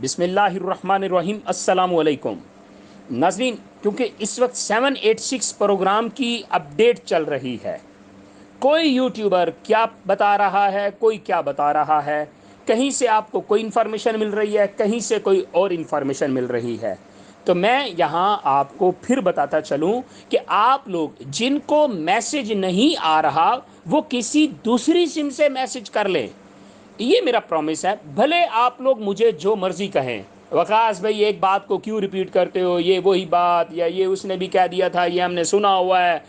बिसमीम अल्लाम नाजरीन क्योंकि इस वक्त 786 प्रोग्राम की अपडेट चल रही है कोई यूट्यूबर क्या बता रहा है कोई क्या बता रहा है कहीं से आपको कोई इन्फॉर्मेशन मिल रही है कहीं से कोई और इन्फॉर्मेशन मिल रही है तो मैं यहाँ आपको फिर बताता चलूँ कि आप लोग जिनको मैसेज नहीं आ रहा वो किसी दूसरी सिम से मैसेज कर लें ये मेरा प्रॉमिस है भले आप लोग मुझे जो मर्जी कहें वकास भाई एक बात को क्यों रिपीट करते हो ये वही बात या ये उसने भी कह दिया था ये हमने सुना हुआ है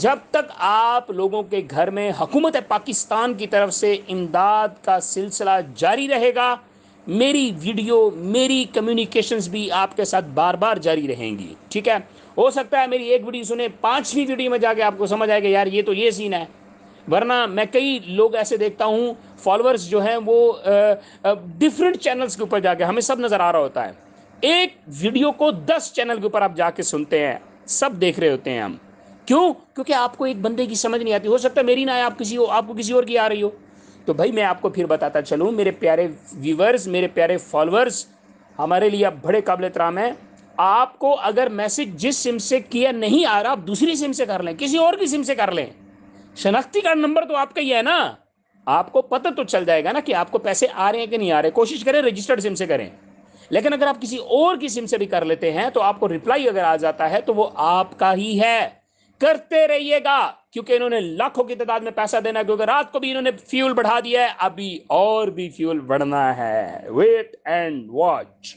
जब तक आप लोगों के घर में हुकूमत पाकिस्तान की तरफ से इमदाद का सिलसिला जारी रहेगा मेरी वीडियो मेरी कम्युनिकेशंस भी आपके साथ बार बार जारी रहेंगी ठीक है हो सकता है मेरी एक वीडियो सुने पांचवी वीडियो में जाके आपको समझ आएगा यार ये तो ये सीन है वरना मैं कई लोग ऐसे देखता हूँ फॉलोअर्स जो हैं वो डिफरेंट चैनल्स के ऊपर जाके हमें सब नज़र आ रहा होता है एक वीडियो को दस चैनल के ऊपर आप जाके सुनते हैं सब देख रहे होते हैं हम क्यों क्योंकि आपको एक बंदे की समझ नहीं आती हो सकता मेरी ना आए आप किसी हो आपको किसी और की आ रही हो तो भाई मैं आपको फिर बताता चलूँ मेरे प्यारे व्यूवर्स मेरे प्यारे फॉलोअर्स हमारे लिए आप बड़े काबिल तराम हैं आपको अगर मैसेज जिस सिम से किया नहीं आ रहा आप दूसरी सिम से कर लें किसी और की सिम से कर लें शनाख्ती कार्ड नंबर तो आपका ही है ना आपको पता तो चल जाएगा ना कि आपको पैसे आ रहे हैं कि नहीं आ रहे कोशिश करें रजिस्टर्ड सिम से करें लेकिन अगर आप किसी और की सिम से भी कर लेते हैं तो आपको रिप्लाई अगर आ जाता है तो वो आपका ही है करते रहिएगा क्योंकि इन्होंने लाखों की तादाद में पैसा देना क्योंकि रात को भी इन्होंने फ्यूल बढ़ा दिया है अभी और भी फ्यूल बढ़ना है वेट एंड वॉच